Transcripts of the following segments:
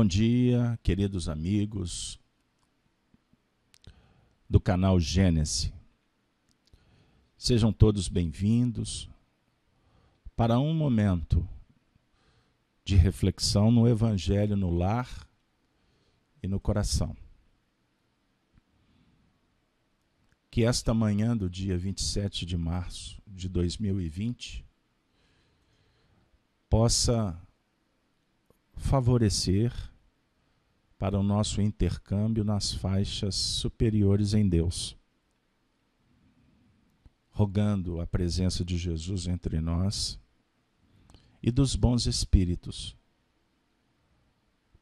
Bom dia, queridos amigos do canal Gênesis. Sejam todos bem-vindos para um momento de reflexão no Evangelho no lar e no coração. Que esta manhã do dia 27 de março de 2020 possa favorecer para o nosso intercâmbio nas faixas superiores em Deus. Rogando a presença de Jesus entre nós e dos bons espíritos,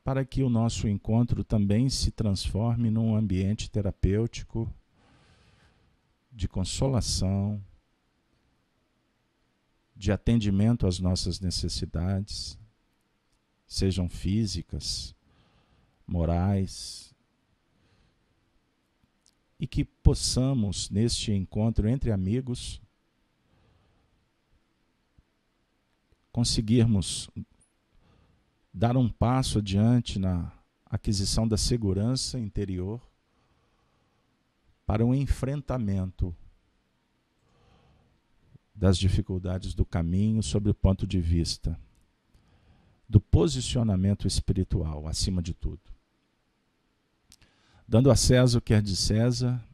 para que o nosso encontro também se transforme num ambiente terapêutico de consolação, de atendimento às nossas necessidades, sejam físicas, morais, e que possamos, neste encontro entre amigos, conseguirmos dar um passo adiante na aquisição da segurança interior para o um enfrentamento das dificuldades do caminho sobre o ponto de vista do posicionamento espiritual, acima de tudo dando a César o que é de César,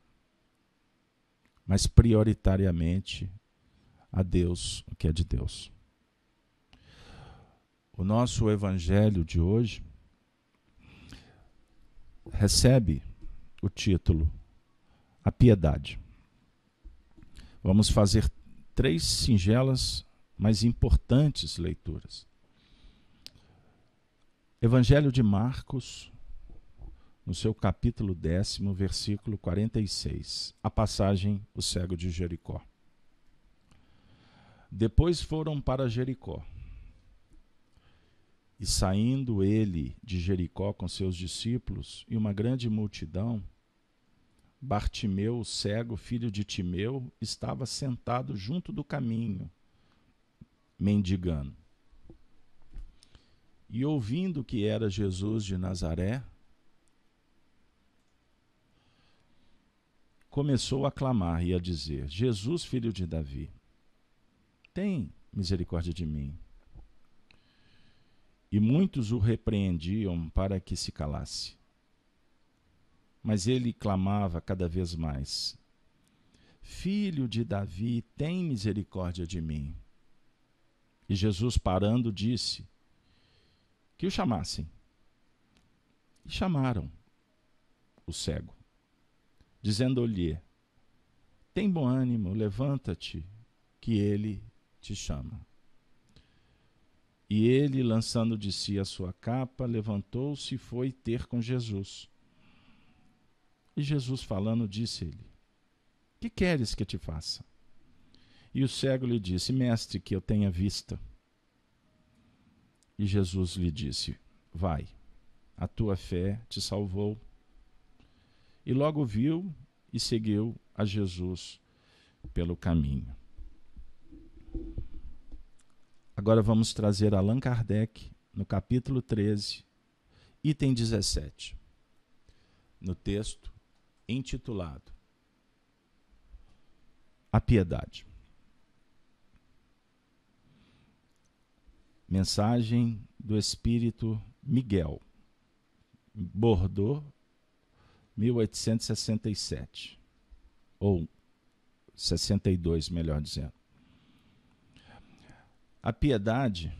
mas prioritariamente a Deus o que é de Deus. O nosso evangelho de hoje recebe o título A Piedade. Vamos fazer três singelas, mas importantes leituras. Evangelho de Marcos, no seu capítulo décimo, versículo 46, a passagem O cego de Jericó. Depois foram para Jericó. E saindo ele de Jericó com seus discípulos e uma grande multidão, Bartimeu, o cego, filho de Timeu, estava sentado junto do caminho, mendigando. E ouvindo que era Jesus de Nazaré, começou a clamar e a dizer: Jesus, filho de Davi, tem misericórdia de mim. E muitos o repreendiam para que se calasse. Mas ele clamava cada vez mais: Filho de Davi, tem misericórdia de mim. E Jesus, parando, disse: Que o chamassem. E chamaram o cego dizendo-lhe: Tem bom ânimo, levanta-te, que ele te chama. E ele, lançando de si a sua capa, levantou-se e foi ter com Jesus. E Jesus, falando, disse-lhe: Que queres que te faça? E o cego lhe disse: Mestre, que eu tenha vista. E Jesus lhe disse: Vai, a tua fé te salvou e logo viu e seguiu a Jesus pelo caminho. Agora vamos trazer Allan Kardec no capítulo 13, item 17, no texto intitulado A Piedade. Mensagem do Espírito Miguel, Bordeaux, 1867. Ou 62, melhor dizendo. A piedade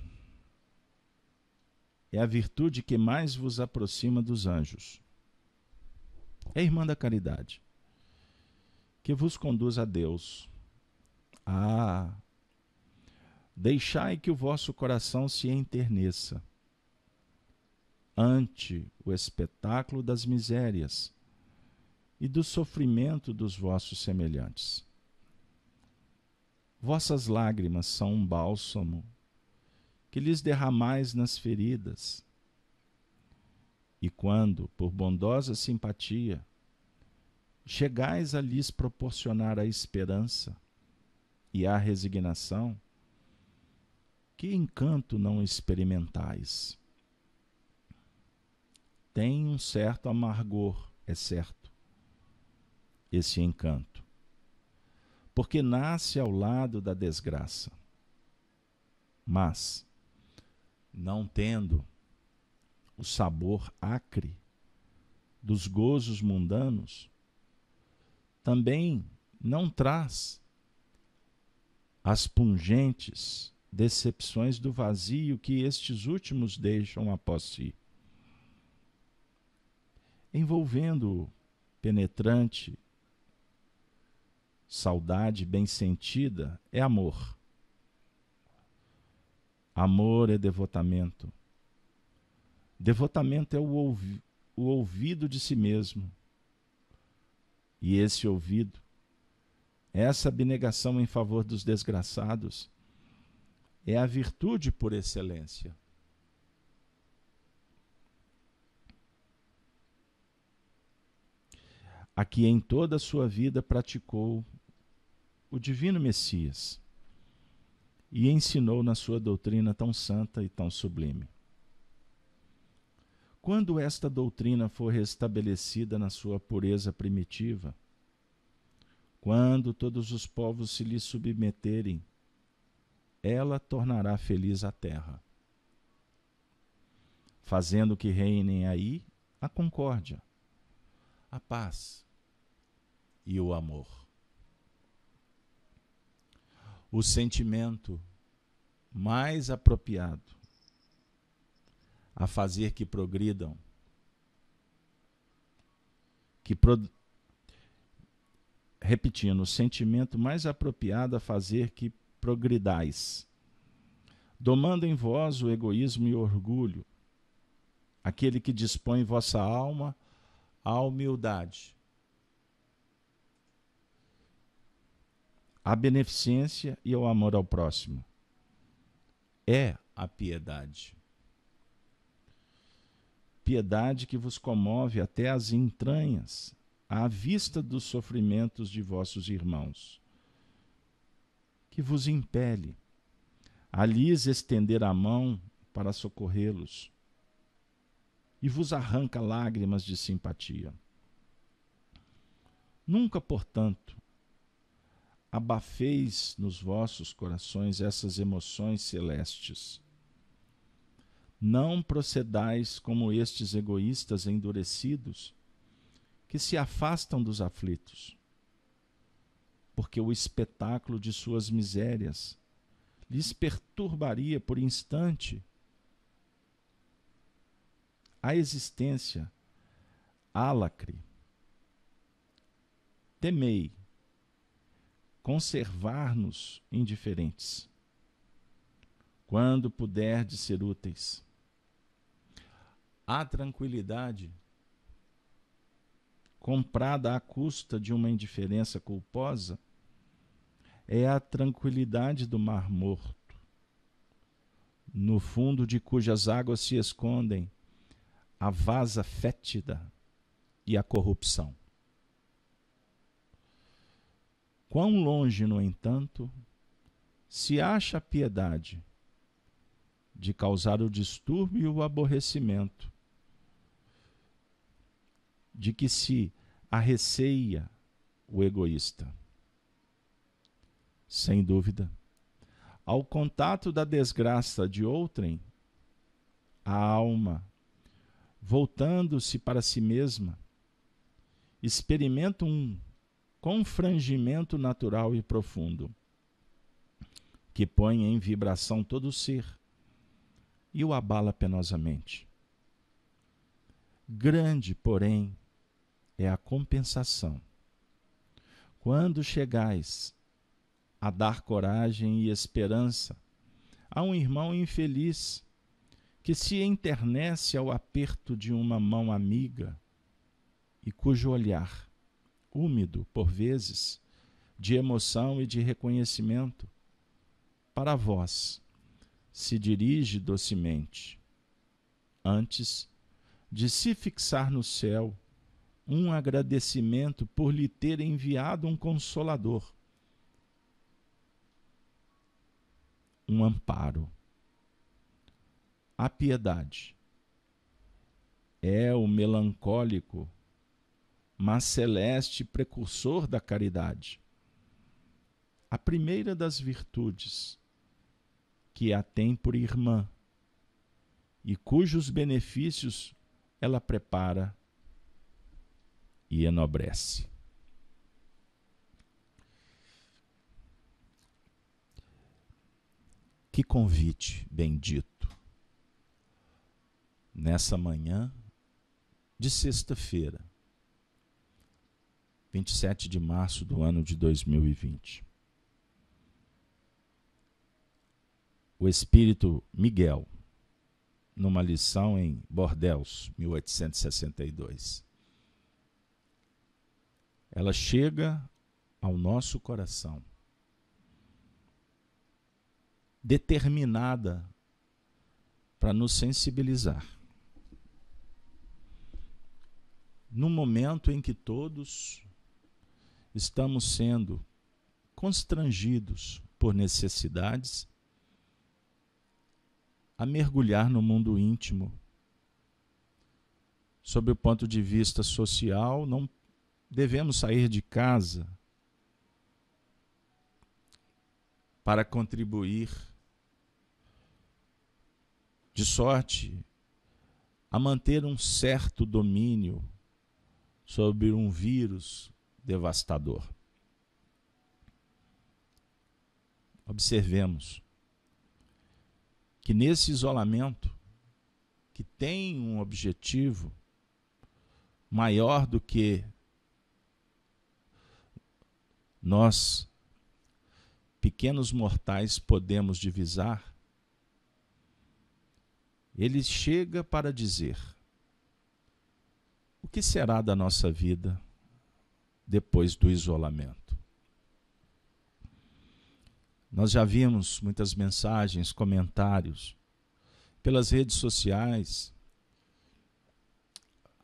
é a virtude que mais vos aproxima dos anjos. É irmã da caridade, que vos conduz a Deus. Ah! Deixai que o vosso coração se enterneça ante o espetáculo das misérias e do sofrimento dos vossos semelhantes. Vossas lágrimas são um bálsamo que lhes derramais nas feridas. E quando, por bondosa simpatia, chegais a lhes proporcionar a esperança e a resignação, que encanto não experimentais? Tem um certo amargor, é certo esse encanto. Porque nasce ao lado da desgraça. Mas, não tendo o sabor acre dos gozos mundanos, também não traz as pungentes decepções do vazio que estes últimos deixam após si, envolvendo penetrante Saudade bem sentida é amor. Amor é devotamento. Devotamento é o, ouvi o ouvido de si mesmo. E esse ouvido, essa abnegação em favor dos desgraçados, é a virtude por excelência. a que em toda a sua vida praticou o divino Messias e ensinou na sua doutrina tão santa e tão sublime. Quando esta doutrina for restabelecida na sua pureza primitiva, quando todos os povos se lhe submeterem, ela tornará feliz a terra, fazendo que reinem aí a concórdia, a paz e o amor o sentimento mais apropriado a fazer que progridam, que pro... repetindo, o sentimento mais apropriado a fazer que progridais, domando em vós o egoísmo e o orgulho, aquele que dispõe vossa alma à humildade, à beneficência e ao amor ao próximo. É a piedade. Piedade que vos comove até as entranhas, à vista dos sofrimentos de vossos irmãos, que vos impele a lhes estender a mão para socorrê-los e vos arranca lágrimas de simpatia. Nunca, portanto, abafeis nos vossos corações essas emoções celestes. Não procedais como estes egoístas endurecidos, que se afastam dos aflitos, porque o espetáculo de suas misérias lhes perturbaria por instante a existência. Álacre, temei conservar-nos indiferentes. Quando puderdes ser úteis. A tranquilidade, comprada à custa de uma indiferença culposa, é a tranquilidade do Mar Morto, no fundo de cujas águas se escondem a vaza fétida e a corrupção. Quão longe, no entanto, se acha a piedade de causar o distúrbio e o aborrecimento, de que se arreceia o egoísta. Sem dúvida, ao contato da desgraça de outrem, a alma, voltando-se para si mesma, experimenta um confrangimento natural e profundo, que põe em vibração todo o ser e o abala penosamente. Grande, porém, é a compensação. Quando chegais a dar coragem e esperança a um irmão infeliz que se enternece ao aperto de uma mão amiga e cujo olhar úmido, por vezes, de emoção e de reconhecimento, para vós se dirige docemente, antes de se fixar no céu um agradecimento por lhe ter enviado um consolador, um amparo. A piedade é o melancólico mas celeste precursor da caridade. A primeira das virtudes, que a tem por irmã e cujos benefícios ela prepara e enobrece. Que convite bendito nessa manhã de sexta-feira 27 de março do ano de 2020. O espírito Miguel, numa lição em Bordeaux, 1862. Ela chega ao nosso coração, determinada para nos sensibilizar. No momento em que todos estamos sendo constrangidos por necessidades a mergulhar no mundo íntimo. Sob o ponto de vista social, não devemos sair de casa para contribuir. De sorte a manter um certo domínio sobre um vírus devastador. Observemos que nesse isolamento, que tem um objetivo maior do que nós, pequenos mortais, podemos divisar, ele chega para dizer: o que será da nossa vida depois do isolamento. Nós já vimos muitas mensagens, comentários pelas redes sociais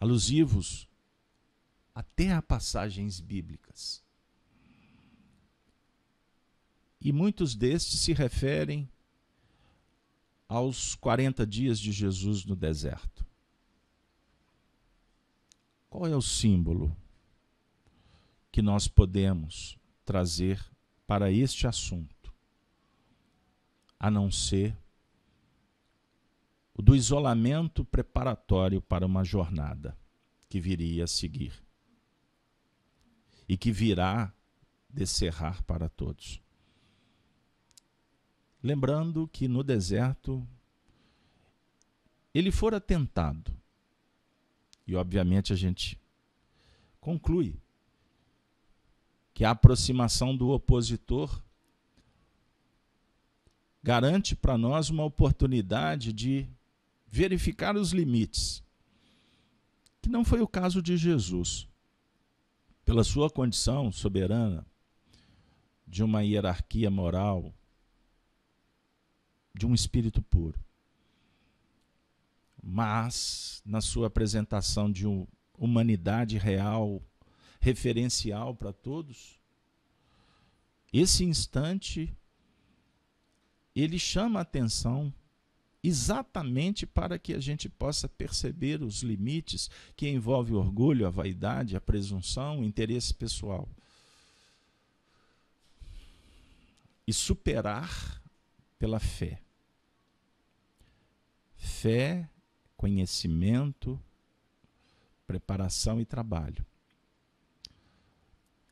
alusivos até a passagens bíblicas. E muitos destes se referem aos 40 dias de Jesus no deserto. Qual é o símbolo que nós podemos trazer para este assunto, a não ser o do isolamento preparatório para uma jornada que viria a seguir e que virá descerrar para todos. Lembrando que no deserto ele fora tentado. E obviamente a gente conclui que a aproximação do opositor garante para nós uma oportunidade de verificar os limites, que não foi o caso de Jesus. Pela sua condição soberana, de uma hierarquia moral, de um espírito puro. Mas, na sua apresentação de humanidade real, referencial para todos. Esse instante ele chama a atenção exatamente para que a gente possa perceber os limites que envolve o orgulho, a vaidade, a presunção, o interesse pessoal. E superar pela fé. Fé, conhecimento, preparação e trabalho.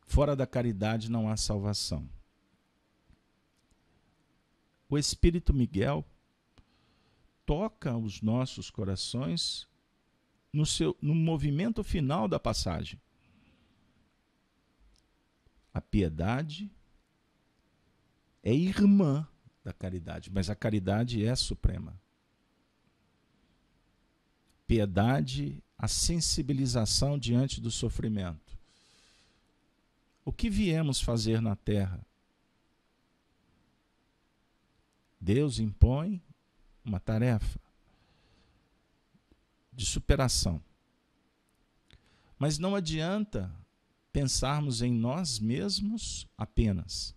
Fora da caridade não há salvação. O Espírito Miguel toca os nossos corações no, seu, no movimento final da passagem. A piedade é irmã da caridade, mas a caridade é suprema. Piedade, a sensibilização diante do sofrimento. O que viemos fazer na terra? Deus impõe uma tarefa de superação. Mas não adianta pensarmos em nós mesmos apenas,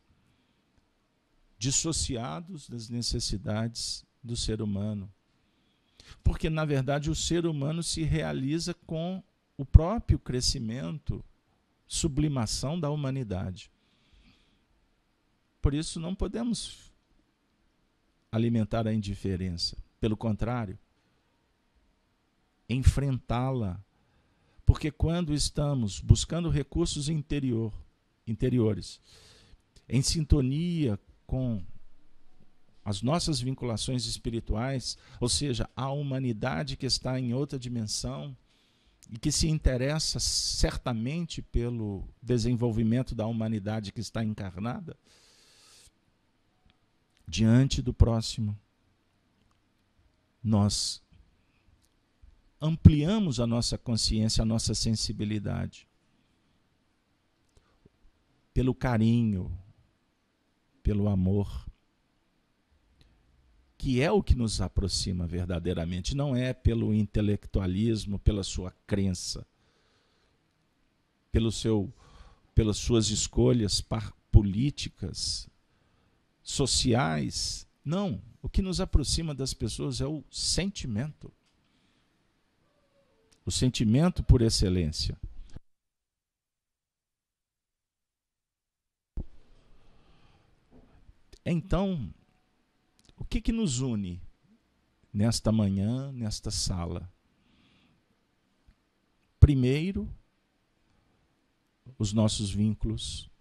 dissociados das necessidades do ser humano. Porque, na verdade, o ser humano se realiza com o próprio crescimento sublimação da humanidade. Por isso, não podemos alimentar a indiferença. Pelo contrário, enfrentá-la. Porque quando estamos buscando recursos interior, interiores, em sintonia com as nossas vinculações espirituais, ou seja, a humanidade que está em outra dimensão, e que se interessa certamente pelo desenvolvimento da humanidade que está encarnada, diante do próximo, nós ampliamos a nossa consciência, a nossa sensibilidade. Pelo carinho, pelo amor, que é o que nos aproxima verdadeiramente, não é pelo intelectualismo, pela sua crença, pelo seu, pelas suas escolhas políticas, sociais. Não, o que nos aproxima das pessoas é o sentimento. O sentimento por excelência. Então, que, que nos une nesta manhã, nesta sala? Primeiro, os nossos vínculos,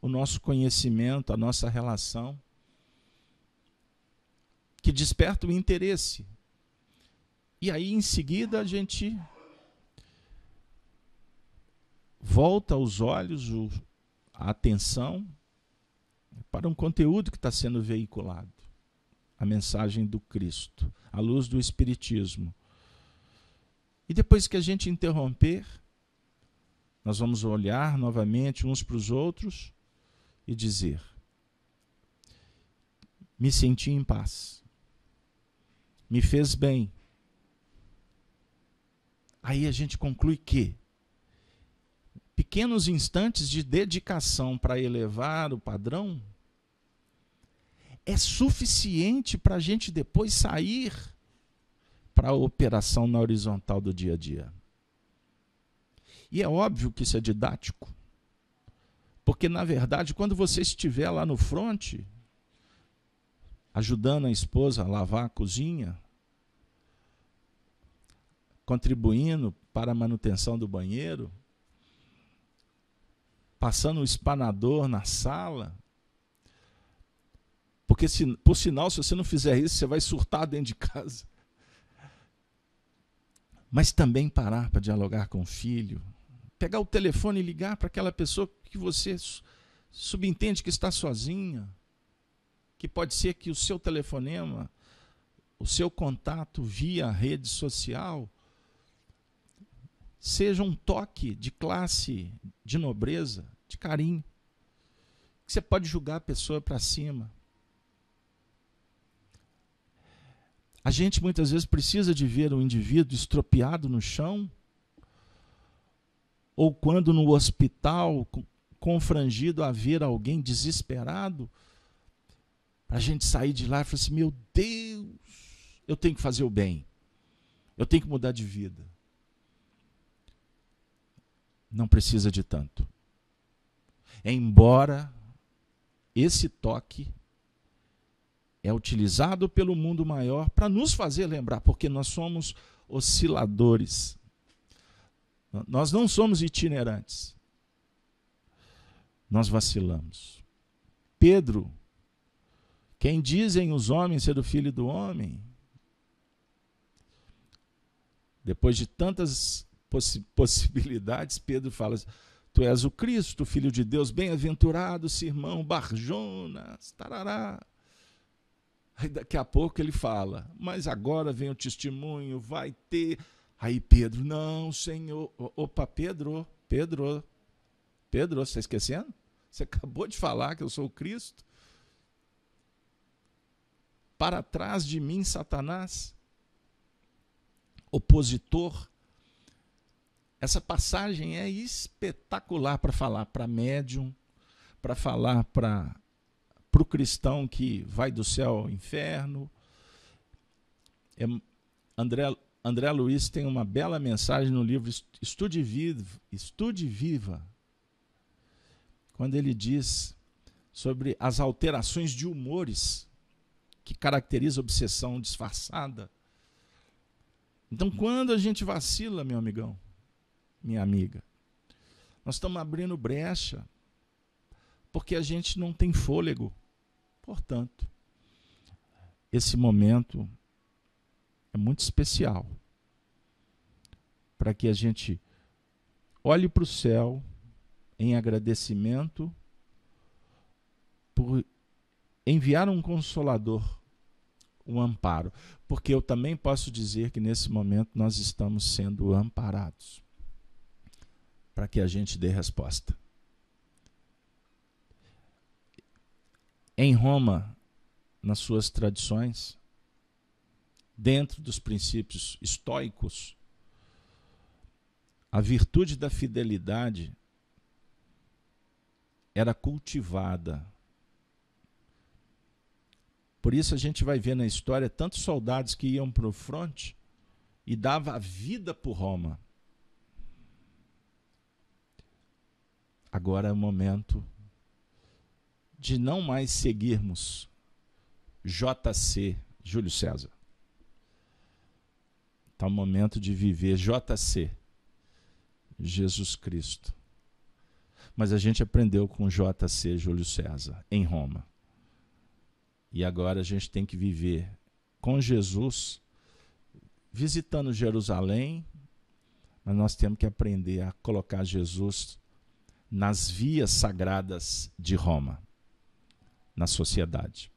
o nosso conhecimento, a nossa relação, que desperta o interesse. E aí, em seguida, a gente volta os olhos, a atenção para um conteúdo que está sendo veiculado a mensagem do Cristo, a luz do Espiritismo. E depois que a gente interromper, nós vamos olhar novamente uns para os outros e dizer: me senti em paz, me fez bem. Aí a gente conclui que pequenos instantes de dedicação para elevar o padrão é suficiente para a gente depois sair para a operação na horizontal do dia a dia. E é óbvio que isso é didático, porque na verdade, quando você estiver lá no fronte, ajudando a esposa a lavar a cozinha, contribuindo para a manutenção do banheiro, passando o espanador na sala, porque, se, por sinal, se você não fizer isso, você vai surtar dentro de casa. Mas também parar para dialogar com o filho. Pegar o telefone e ligar para aquela pessoa que você subentende que está sozinha. Que pode ser que o seu telefonema, o seu contato via rede social, seja um toque de classe, de nobreza, de carinho. Que você pode julgar a pessoa para cima, A gente muitas vezes precisa de ver um indivíduo estropiado no chão, ou quando no hospital, confrangido a ver alguém desesperado, para a gente sair de lá e falar assim: meu Deus, eu tenho que fazer o bem, eu tenho que mudar de vida. Não precisa de tanto. É embora esse toque é utilizado pelo mundo maior para nos fazer lembrar, porque nós somos osciladores. Nós não somos itinerantes. Nós vacilamos. Pedro, quem dizem os homens ser o filho do homem, depois de tantas possi possibilidades, Pedro fala: assim, Tu és o Cristo, filho de Deus, bem-aventurado, Simão, Barjonas, tarará. Aí daqui a pouco ele fala, mas agora vem o testemunho, vai ter. Aí Pedro, não, Senhor. Opa, Pedro, Pedro, Pedro, você está esquecendo? Você acabou de falar que eu sou o Cristo. Para trás de mim, Satanás, opositor. Essa passagem é espetacular para falar para médium, para falar para para o cristão que vai do céu ao inferno. É, André, André Luiz tem uma bela mensagem no livro Estude Viva, Estude Viva quando ele diz sobre as alterações de humores que caracteriza a obsessão disfarçada. Então, quando a gente vacila, meu amigão, minha amiga, nós estamos abrindo brecha porque a gente não tem fôlego. Portanto, esse momento é muito especial para que a gente olhe para o céu em agradecimento por enviar um consolador, um amparo, porque eu também posso dizer que nesse momento nós estamos sendo amparados para que a gente dê resposta. em Roma, nas suas tradições, dentro dos princípios estoicos, a virtude da fidelidade era cultivada. Por isso a gente vai ver na história tantos soldados que iam para o fronte e dava a vida por Roma. Agora é o momento de não mais seguirmos JC Júlio César. Está o momento de viver JC Jesus Cristo. Mas a gente aprendeu com JC Júlio César em Roma. E agora a gente tem que viver com Jesus, visitando Jerusalém, mas nós temos que aprender a colocar Jesus nas vias sagradas de Roma na sociedade.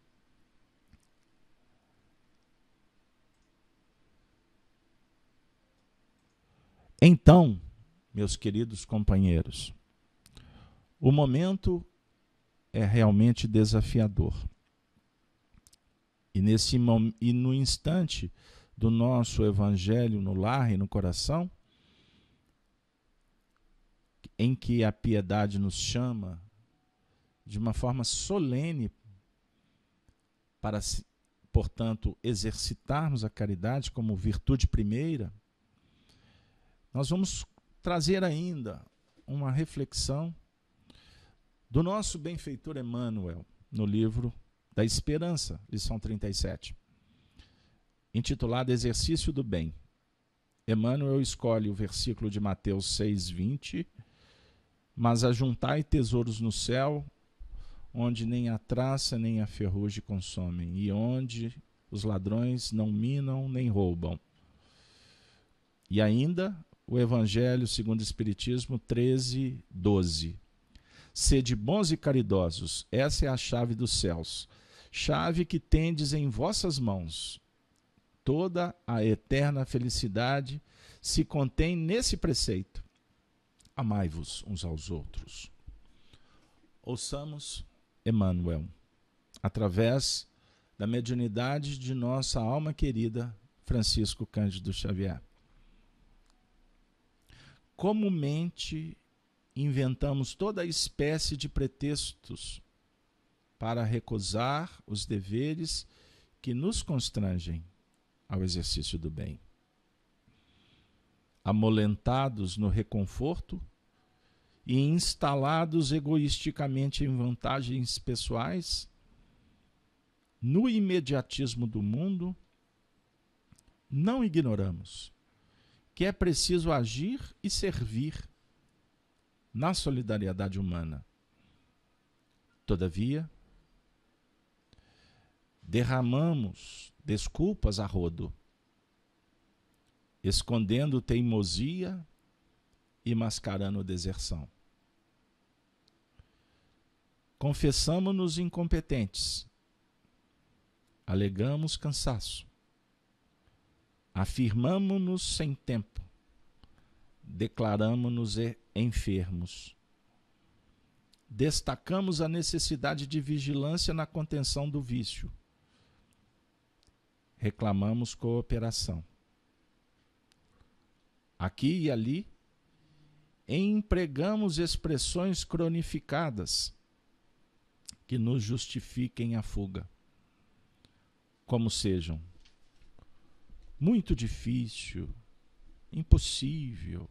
Então, meus queridos companheiros, o momento é realmente desafiador. E, nesse, e no instante do nosso evangelho no lar e no coração, em que a piedade nos chama de uma forma solene para, portanto, exercitarmos a caridade como virtude primeira, nós vamos trazer ainda uma reflexão do nosso benfeitor Emmanuel no livro da Esperança, lição 37, intitulado Exercício do Bem. Emmanuel escolhe o versículo de Mateus 6:20, mas ajuntai tesouros no céu, onde nem a traça nem a ferrugem consomem, e onde os ladrões não minam nem roubam. E ainda o Evangelho segundo o Espiritismo 13, 12. Sede bons e caridosos, essa é a chave dos céus, chave que tendes em vossas mãos. Toda a eterna felicidade se contém nesse preceito. Amai-vos uns aos outros. Ouçamos Emmanuel, através da mediunidade de nossa alma querida Francisco Cândido Xavier. Comumente inventamos toda espécie de pretextos para recusar os deveres que nos constrangem ao exercício do bem. Amolentados no reconforto, e instalados egoisticamente em vantagens pessoais, no imediatismo do mundo, não ignoramos que é preciso agir e servir na solidariedade humana. Todavia, derramamos desculpas a rodo, escondendo teimosia e mascarando deserção. Confessamos-nos incompetentes. Alegamos cansaço. Afirmamos-nos sem tempo. Declaramos-nos enfermos. Destacamos a necessidade de vigilância na contenção do vício. Reclamamos cooperação. Aqui e ali, empregamos expressões cronificadas que nos justifiquem a fuga. Como sejam muito difícil, impossível,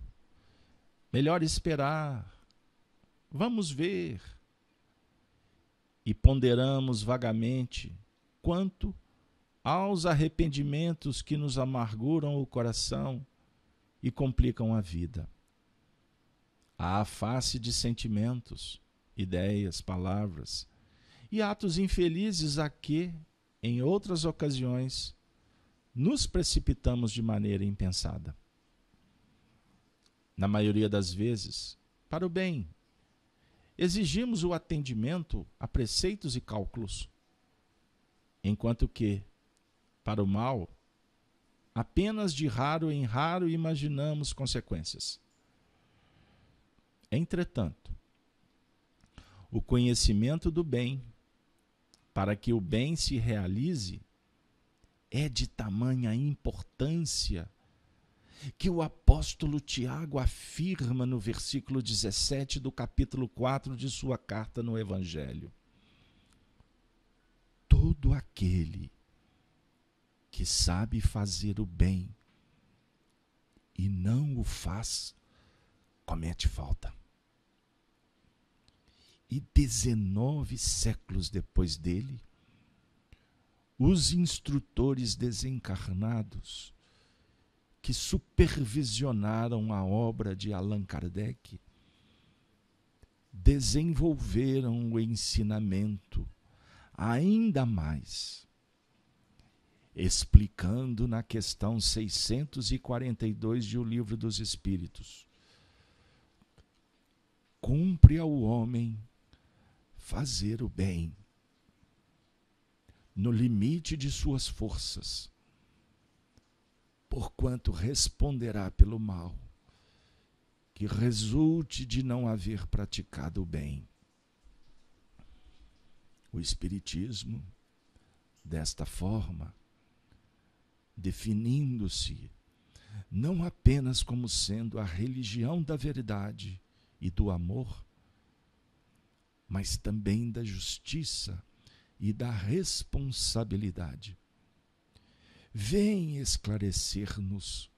melhor esperar, vamos ver. E ponderamos vagamente quanto aos arrependimentos que nos amarguram o coração e complicam a vida. a face de sentimentos, ideias, palavras e atos infelizes a que, em outras ocasiões, nos precipitamos de maneira impensada. Na maioria das vezes, para o bem, exigimos o atendimento a preceitos e cálculos, enquanto que, para o mal, apenas de raro em raro imaginamos consequências. Entretanto, o conhecimento do bem para que o bem se realize, é de tamanha importância que o apóstolo Tiago afirma no versículo 17 do capítulo 4 de sua carta no Evangelho. Todo aquele que sabe fazer o bem e não o faz, comete falta e 19 séculos depois dele, os instrutores desencarnados que supervisionaram a obra de Allan Kardec desenvolveram o ensinamento ainda mais, explicando na questão 642 de O Livro dos Espíritos. Cumpre ao homem fazer o bem, no limite de suas forças, porquanto responderá pelo mal, que resulte de não haver praticado o bem. O Espiritismo, desta forma, definindo-se não apenas como sendo a religião da verdade e do amor, mas também da justiça e da responsabilidade. Vem esclarecer-nos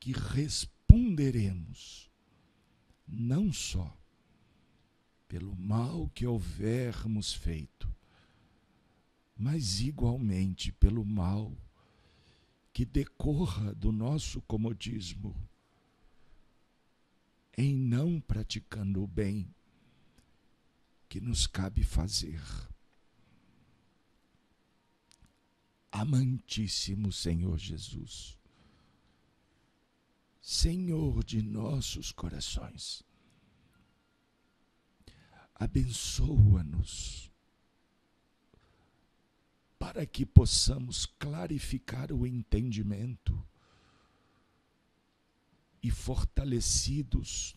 que responderemos não só pelo mal que houvermos feito, mas igualmente pelo mal que decorra do nosso comodismo em não praticando o bem que nos cabe fazer. Amantíssimo Senhor Jesus, Senhor de nossos corações, abençoa-nos para que possamos clarificar o entendimento e fortalecidos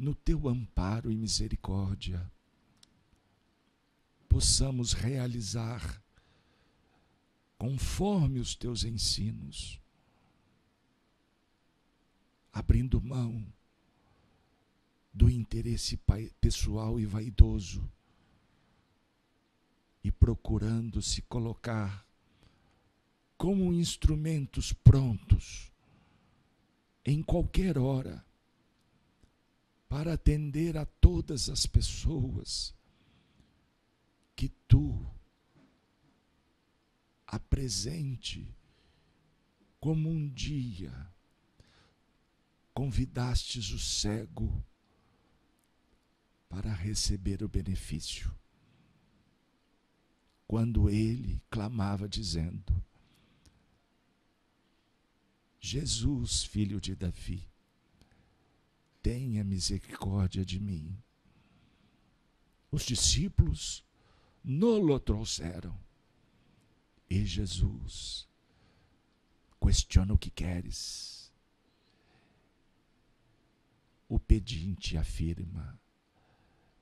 no teu amparo e misericórdia, possamos realizar, conforme os teus ensinos, abrindo mão do interesse pessoal e vaidoso e procurando se colocar como instrumentos prontos em qualquer hora para atender a todas as pessoas que tu apresente como um dia convidastes o cego para receber o benefício. Quando ele clamava dizendo: Jesus, filho de Davi, tenha misericórdia de mim. Os discípulos nolo trouxeram. E Jesus questiona o que queres. O pedinte afirma: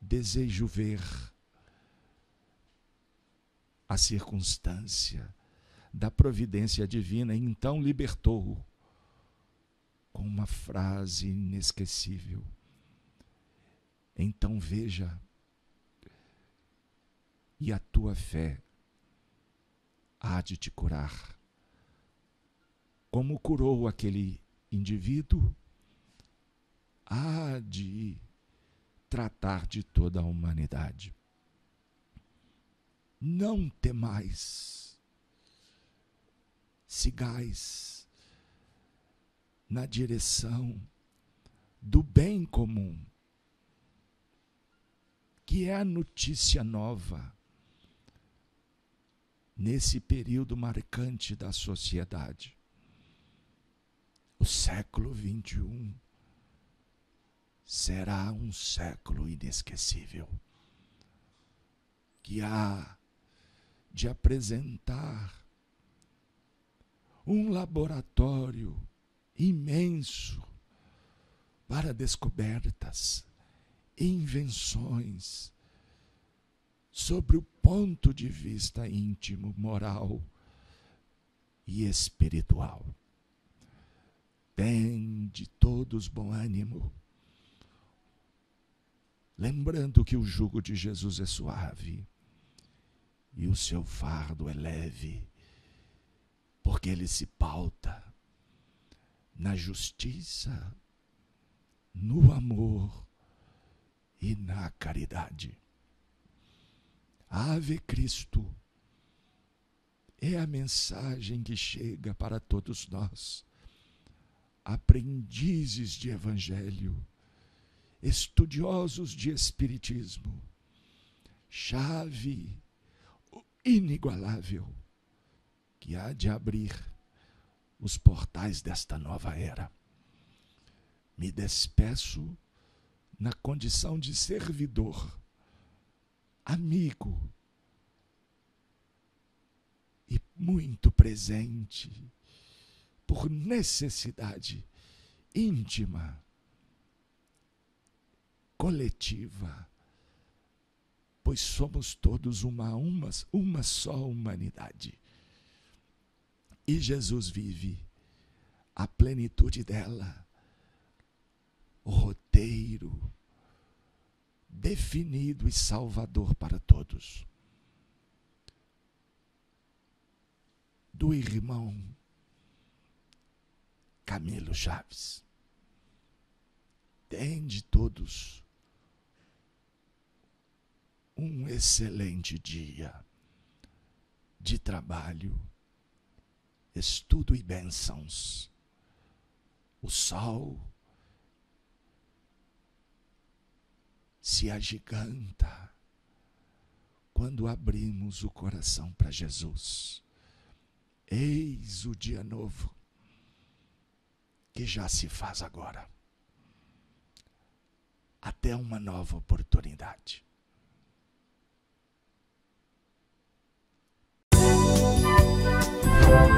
desejo ver a circunstância da providência divina, e então libertou-o com uma frase inesquecível. Então veja, e a tua fé há de te curar. Como curou aquele indivíduo, há de tratar de toda a humanidade. Não temais, sigais na direção do bem comum, que é a notícia nova nesse período marcante da sociedade. O século XXI será um século inesquecível que há de apresentar um laboratório imenso para descobertas, invenções sobre o ponto de vista íntimo, moral e espiritual. Tem de todos bom ânimo, lembrando que o jugo de Jesus é suave e o seu fardo é leve, porque ele se pauta na justiça, no amor e na caridade. Ave Cristo é a mensagem que chega para todos nós, aprendizes de Evangelho, estudiosos de Espiritismo, chave inigualável que há de abrir os portais desta nova era. Me despeço na condição de servidor, amigo e muito presente por necessidade íntima, coletiva, pois somos todos uma, uma, uma só humanidade e Jesus vive a plenitude dela, o roteiro definido e salvador para todos. Do irmão Camilo Chaves. Tem de todos um excelente dia de trabalho estudo e bênçãos. O sol se agiganta quando abrimos o coração para Jesus. Eis o dia novo que já se faz agora. Até uma nova oportunidade. Música